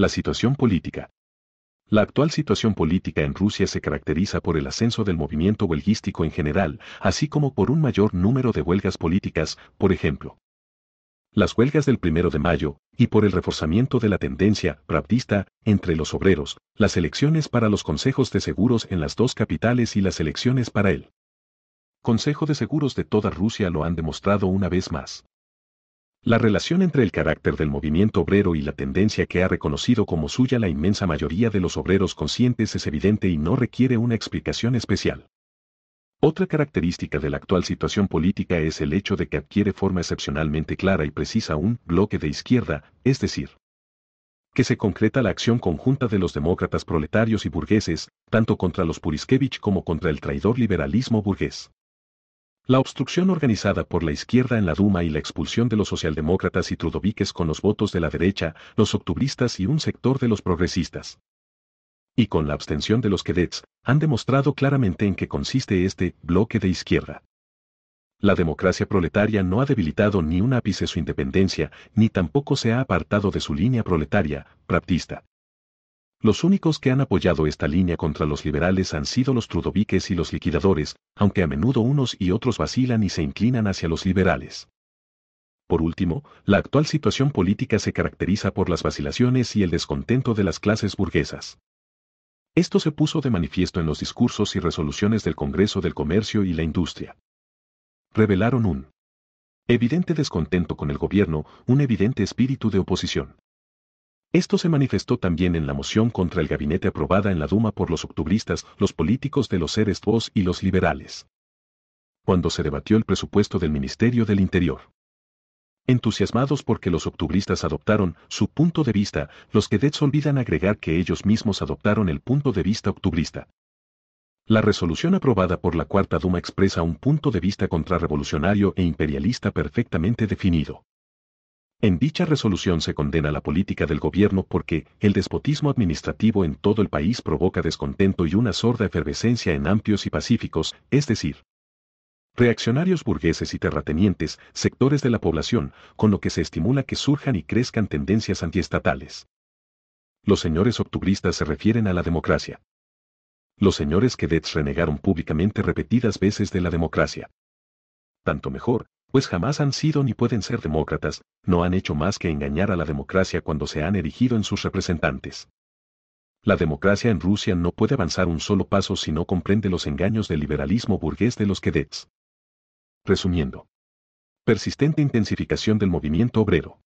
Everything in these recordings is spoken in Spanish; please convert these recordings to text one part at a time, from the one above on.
La situación política. La actual situación política en Rusia se caracteriza por el ascenso del movimiento huelguístico en general, así como por un mayor número de huelgas políticas, por ejemplo. Las huelgas del primero de mayo, y por el reforzamiento de la tendencia pravdista entre los obreros, las elecciones para los consejos de seguros en las dos capitales y las elecciones para el Consejo de Seguros de toda Rusia lo han demostrado una vez más. La relación entre el carácter del movimiento obrero y la tendencia que ha reconocido como suya la inmensa mayoría de los obreros conscientes es evidente y no requiere una explicación especial. Otra característica de la actual situación política es el hecho de que adquiere forma excepcionalmente clara y precisa un bloque de izquierda, es decir, que se concreta la acción conjunta de los demócratas proletarios y burgueses, tanto contra los Puriskevich como contra el traidor liberalismo burgués. La obstrucción organizada por la izquierda en la Duma y la expulsión de los socialdemócratas y trudoviques con los votos de la derecha, los octubristas y un sector de los progresistas. Y con la abstención de los quedets, han demostrado claramente en qué consiste este bloque de izquierda. La democracia proletaria no ha debilitado ni un ápice su independencia, ni tampoco se ha apartado de su línea proletaria, praptista. Los únicos que han apoyado esta línea contra los liberales han sido los trudoviques y los liquidadores, aunque a menudo unos y otros vacilan y se inclinan hacia los liberales. Por último, la actual situación política se caracteriza por las vacilaciones y el descontento de las clases burguesas. Esto se puso de manifiesto en los discursos y resoluciones del Congreso del Comercio y la Industria. Revelaron un evidente descontento con el gobierno, un evidente espíritu de oposición. Esto se manifestó también en la moción contra el gabinete aprobada en la Duma por los octubristas, los políticos de los seres vos y los liberales. Cuando se debatió el presupuesto del Ministerio del Interior. Entusiasmados porque los octubristas adoptaron su punto de vista, los Quedets olvidan agregar que ellos mismos adoptaron el punto de vista octubrista. La resolución aprobada por la Cuarta Duma expresa un punto de vista contrarrevolucionario e imperialista perfectamente definido. En dicha resolución se condena la política del gobierno porque el despotismo administrativo en todo el país provoca descontento y una sorda efervescencia en amplios y pacíficos, es decir, reaccionarios burgueses y terratenientes, sectores de la población, con lo que se estimula que surjan y crezcan tendencias antiestatales. Los señores octubristas se refieren a la democracia. Los señores Quedets renegaron públicamente repetidas veces de la democracia. Tanto mejor, pues jamás han sido ni pueden ser demócratas, no han hecho más que engañar a la democracia cuando se han erigido en sus representantes. La democracia en Rusia no puede avanzar un solo paso si no comprende los engaños del liberalismo burgués de los Kedets. Resumiendo. Persistente intensificación del movimiento obrero.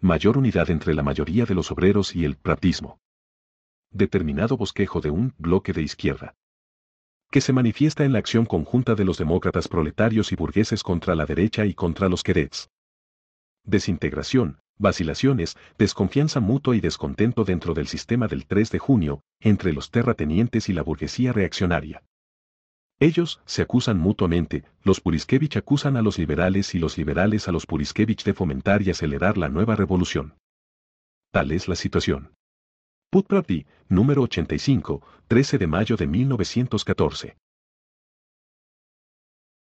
Mayor unidad entre la mayoría de los obreros y el pratismo Determinado bosquejo de un bloque de izquierda que se manifiesta en la acción conjunta de los demócratas proletarios y burgueses contra la derecha y contra los querets. Desintegración, vacilaciones, desconfianza mutua y descontento dentro del sistema del 3 de junio, entre los terratenientes y la burguesía reaccionaria. Ellos se acusan mutuamente, los Puriskevich acusan a los liberales y los liberales a los Puriskevich de fomentar y acelerar la nueva revolución. Tal es la situación. Putprati, número 85, 13 de mayo de 1914.